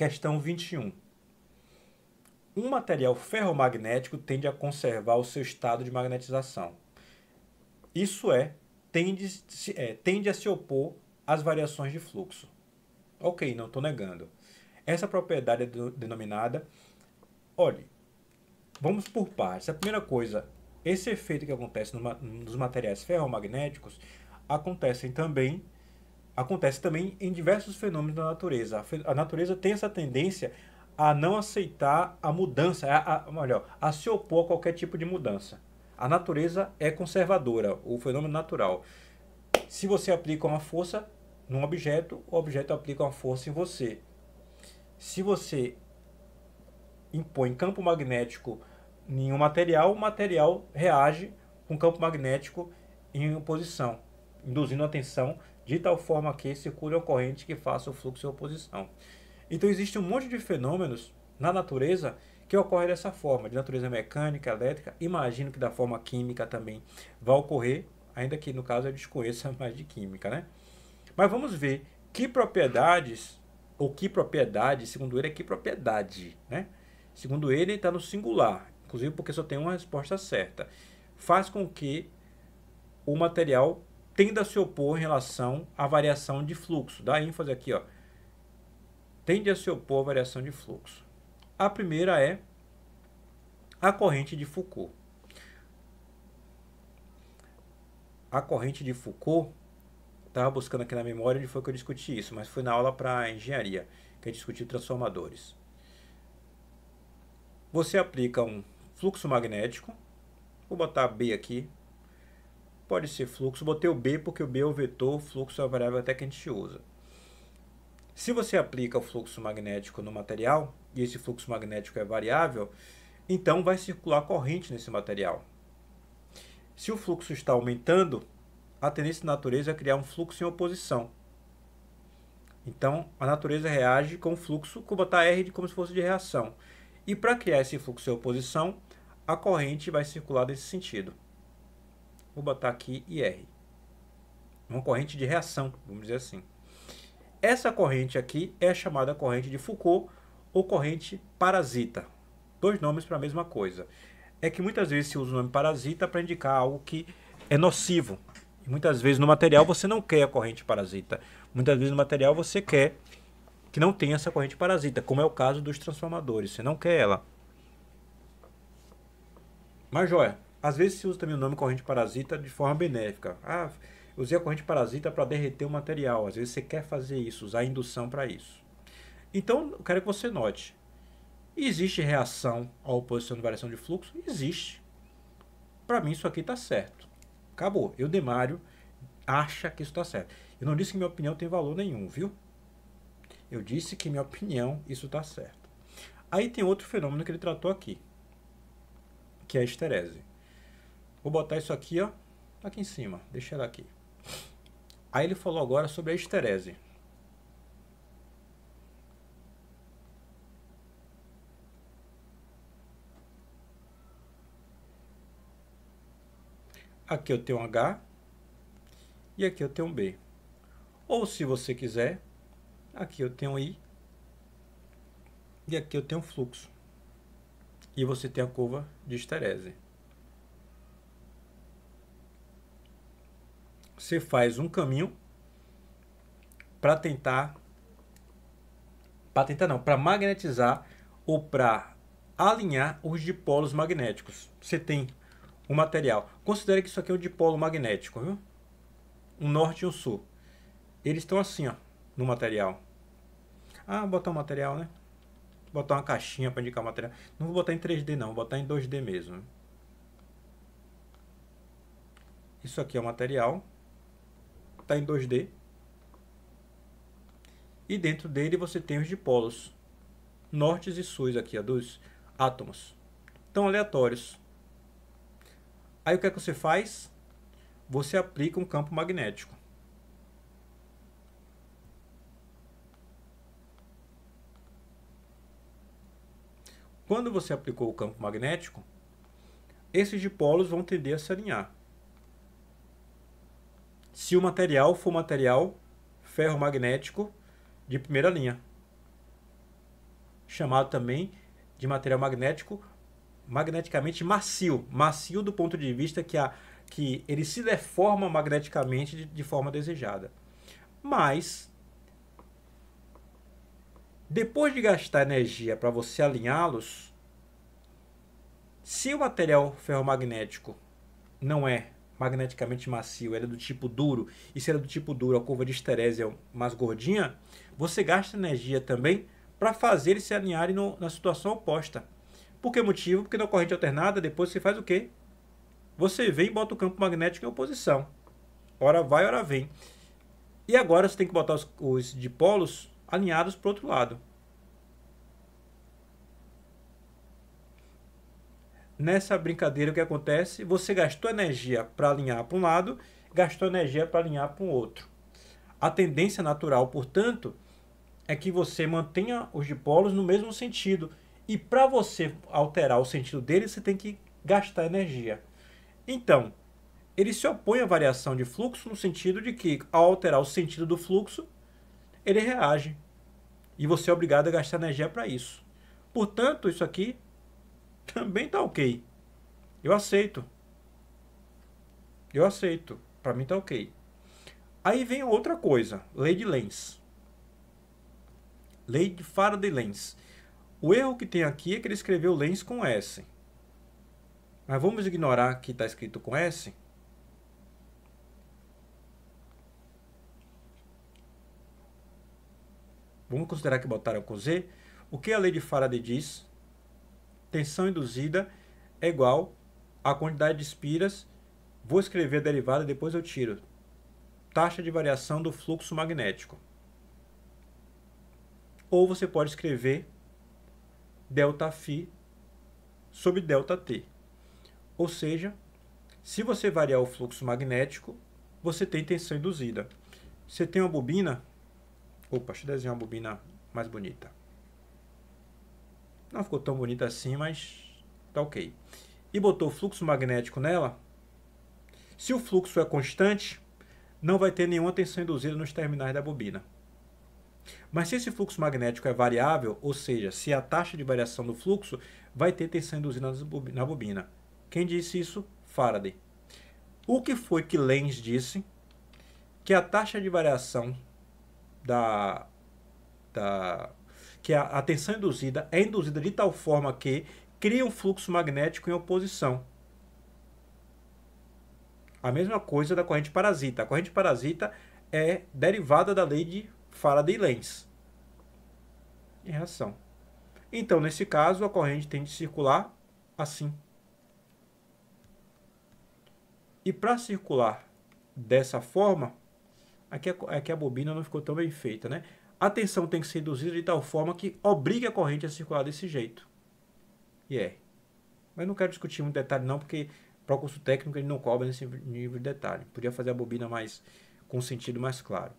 Questão 21. Um material ferromagnético tende a conservar o seu estado de magnetização. Isso é tende, é, tende a se opor às variações de fluxo. Ok, não estou negando. Essa propriedade é do, denominada. Olhe, vamos por partes. A primeira coisa, esse efeito que acontece nos materiais ferromagnéticos acontecem também acontece também em diversos fenômenos da natureza. A natureza tem essa tendência a não aceitar a mudança, a, a, melhor, a se opor a qualquer tipo de mudança. A natureza é conservadora, o fenômeno natural. Se você aplica uma força num objeto, o objeto aplica uma força em você. Se você impõe campo magnético em um material, o material reage com campo magnético em oposição, induzindo a tensão de tal forma que circule a corrente que faça o fluxo em oposição. Então existe um monte de fenômenos na natureza que ocorre dessa forma, de natureza mecânica, elétrica, imagino que da forma química também vai ocorrer, ainda que no caso eu desconheça mais de química, né? Mas vamos ver que propriedades, ou que propriedade, segundo ele, é que propriedade, né? Segundo ele, está no singular, inclusive porque só tem uma resposta certa. Faz com que o material tende a se opor em relação à variação de fluxo. Dá ênfase aqui, ó. Tende a se opor à variação de fluxo. A primeira é a corrente de Foucault. A corrente de Foucault, estava buscando aqui na memória onde foi que eu discuti isso, mas foi na aula para engenharia, que é discuti transformadores. Você aplica um fluxo magnético, vou botar B aqui, pode ser fluxo, botei o B porque o B é o vetor, o fluxo é a variável até que a gente usa. Se você aplica o fluxo magnético no material, e esse fluxo magnético é variável, então vai circular corrente nesse material. Se o fluxo está aumentando, a tendência da natureza é criar um fluxo em oposição. Então, a natureza reage com o fluxo, com botar R como se fosse de reação. E para criar esse fluxo em oposição, a corrente vai circular nesse sentido. Vou botar aqui IR. Uma corrente de reação, vamos dizer assim. Essa corrente aqui é chamada corrente de Foucault ou corrente parasita. Dois nomes para a mesma coisa. É que muitas vezes se usa o nome parasita para indicar algo que é nocivo. E muitas vezes no material você não quer a corrente parasita. Muitas vezes no material você quer que não tenha essa corrente parasita, como é o caso dos transformadores. Você não quer ela. Mas joia. Às vezes se usa também o nome corrente parasita de forma benéfica. Ah, usei a corrente parasita para derreter o material. Às vezes você quer fazer isso, usar indução para isso. Então, eu quero que você note. Existe reação à oposição de variação de fluxo? Existe. Para mim, isso aqui está certo. Acabou. Eu, Demário, acha que isso está certo. Eu não disse que minha opinião tem valor nenhum, viu? Eu disse que minha opinião, isso está certo. Aí tem outro fenômeno que ele tratou aqui, que é a esterese. Vou botar isso aqui, ó, tá aqui em cima. Deixa ela aqui. Aí ele falou agora sobre a esterese. Aqui eu tenho um H e aqui eu tenho um B. Ou se você quiser, aqui eu tenho um I e aqui eu tenho um fluxo. E você tem a curva de esterese. você faz um caminho para tentar para tentar não, para magnetizar ou para alinhar os dipolos magnéticos. Você tem um material. Considere que isso aqui é um dipolo magnético, viu? Um norte e um sul. Eles estão assim, ó, no material. Ah, botar um material, né? botar uma caixinha para indicar o material. Não vou botar em 3D não, vou botar em 2D mesmo. Isso aqui é o material está em 2D. E dentro dele você tem os dipolos, nortes e sul aqui, ó, dos átomos. Estão aleatórios. Aí o que é que você faz? Você aplica um campo magnético. Quando você aplicou o campo magnético, esses dipolos vão tender a se alinhar se o material for material ferromagnético de primeira linha, chamado também de material magnético magneticamente macio, macio do ponto de vista que, a, que ele se deforma magneticamente de, de forma desejada. Mas depois de gastar energia para você alinhá-los, se o material ferromagnético não é magneticamente macio, ele é do tipo duro, e se ele é do tipo duro, a curva de esterese é mais gordinha, você gasta energia também para fazer eles se alinhar no, na situação oposta. Por que motivo? Porque na corrente alternada, depois você faz o quê? Você vem e bota o campo magnético em oposição. Hora vai, hora vem. E agora você tem que botar os, os dipolos alinhados para o outro lado. nessa brincadeira o que acontece? Você gastou energia para alinhar para um lado, gastou energia para alinhar para o um outro. A tendência natural, portanto, é que você mantenha os dipolos no mesmo sentido. E para você alterar o sentido dele, você tem que gastar energia. Então, ele se opõe à variação de fluxo no sentido de que, ao alterar o sentido do fluxo, ele reage. E você é obrigado a gastar energia para isso. Portanto, isso aqui também tá ok. Eu aceito. Eu aceito. Para mim tá ok. Aí vem outra coisa, lei de Lenz. Lei de Faraday-Lenz. O erro que tem aqui é que ele escreveu Lenz com S. Mas vamos ignorar que está escrito com S? Vamos considerar que botaram com Z. O que a lei de Faraday diz? tensão induzida é igual à quantidade de espiras, vou escrever a derivada e depois eu tiro, taxa de variação do fluxo magnético. Ou você pode escrever delta sobre delta t. Ou seja, se você variar o fluxo magnético, você tem tensão induzida. Você tem uma bobina, opa, deixa eu desenhar uma bobina mais bonita. Não ficou tão bonita assim, mas tá ok. E botou fluxo magnético nela. Se o fluxo é constante, não vai ter nenhuma tensão induzida nos terminais da bobina. Mas se esse fluxo magnético é variável, ou seja, se a taxa de variação do fluxo, vai ter tensão induzida na bobina. Quem disse isso? Faraday. O que foi que Lenz disse? Que a taxa de variação da, da que a, a tensão induzida é induzida de tal forma que cria um fluxo magnético em oposição. A mesma coisa da corrente parasita. A corrente parasita é derivada da lei de Faraday-Lenz. Em reação. Então, nesse caso, a corrente tem de circular assim. E para circular dessa forma, aqui aqui a bobina não ficou tão bem feita, né? a tensão tem que ser induzida de tal forma que obrigue a corrente a circular desse jeito. E yeah. é. Mas não quero discutir muito detalhe não, porque para o curso técnico ele não cobra nesse nível de detalhe. Podia fazer a bobina mais com sentido mais claro.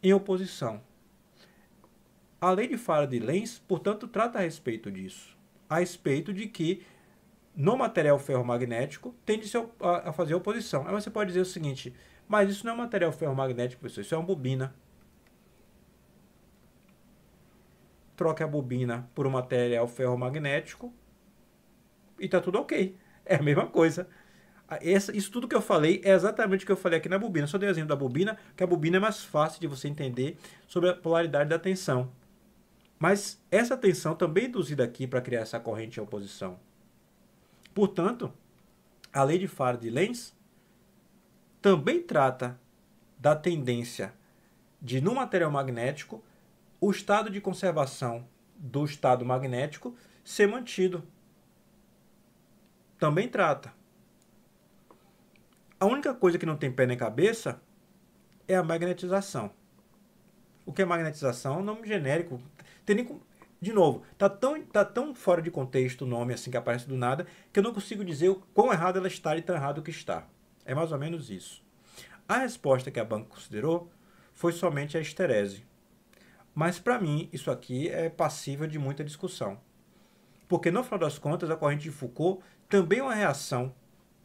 Em oposição, a lei de Faraday de Lenz, portanto, trata a respeito disso. A respeito de que no material ferromagnético tende a fazer oposição. Aí você pode dizer o seguinte, mas isso não é um material ferromagnético, pessoal, isso é uma bobina. troque a bobina por um material ferromagnético e tá tudo ok. É a mesma coisa. Essa, isso tudo que eu falei é exatamente o que eu falei aqui na bobina. Só dei o exemplo da bobina, que a bobina é mais fácil de você entender sobre a polaridade da tensão. Mas essa tensão também é induzida aqui para criar essa corrente em oposição. Portanto, a lei de Faraday-Lenz também trata da tendência de, no material magnético, o estado de conservação do estado magnético ser mantido. Também trata. A única coisa que não tem pé nem cabeça é a magnetização. O que é magnetização? É um nome genérico. Tem nem, de novo, tá tão, tá tão fora de contexto o nome assim que aparece do nada que eu não consigo dizer o quão errado ela está e tão errado que está. É mais ou menos isso. A resposta que a banca considerou foi somente a esterese. Mas para mim, isso aqui é passível de muita discussão. Porque no final das contas, a corrente de Foucault também é uma reação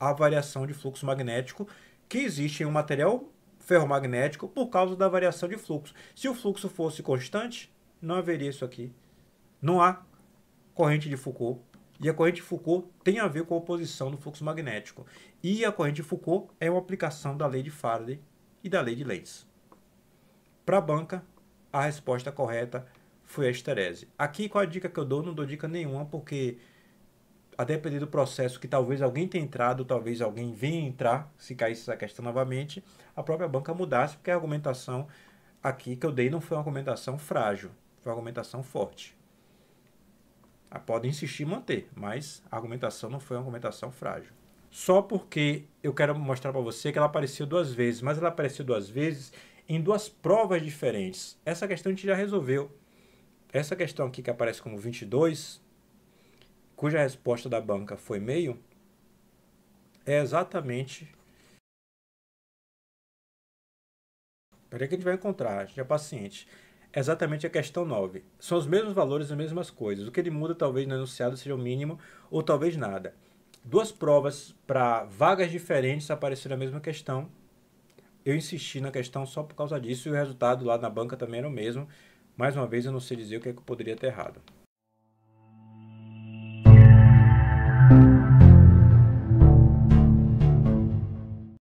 à variação de fluxo magnético que existe em um material ferromagnético por causa da variação de fluxo. Se o fluxo fosse constante, não haveria isso aqui. Não há corrente de Foucault. E a corrente de Foucault tem a ver com a oposição do fluxo magnético. E a corrente de Foucault é uma aplicação da lei de Faraday e da lei de Lenz. Para a banca, a resposta correta foi a esterese. Aqui, qual a dica que eu dou? Não dou dica nenhuma, porque a depender do processo que talvez alguém tenha entrado, talvez alguém venha entrar, se caísse essa questão novamente, a própria banca mudasse, porque a argumentação aqui que eu dei não foi uma argumentação frágil, foi uma argumentação forte. Ah, pode insistir em manter, mas a argumentação não foi uma argumentação frágil. Só porque eu quero mostrar para você que ela apareceu duas vezes, mas ela apareceu duas vezes em duas provas diferentes. Essa questão a gente já resolveu. Essa questão aqui que aparece como 22, cuja resposta da banca foi meio, é exatamente. Peraí que a gente vai encontrar, a gente é paciente. É exatamente a questão 9. São os mesmos valores, as mesmas coisas. O que ele muda talvez no enunciado seja o mínimo ou talvez nada. Duas provas para vagas diferentes apareceram a mesma questão, eu insisti na questão só por causa disso e o resultado lá na banca também era o mesmo. Mais uma vez, eu não sei dizer o que, é que eu poderia ter errado.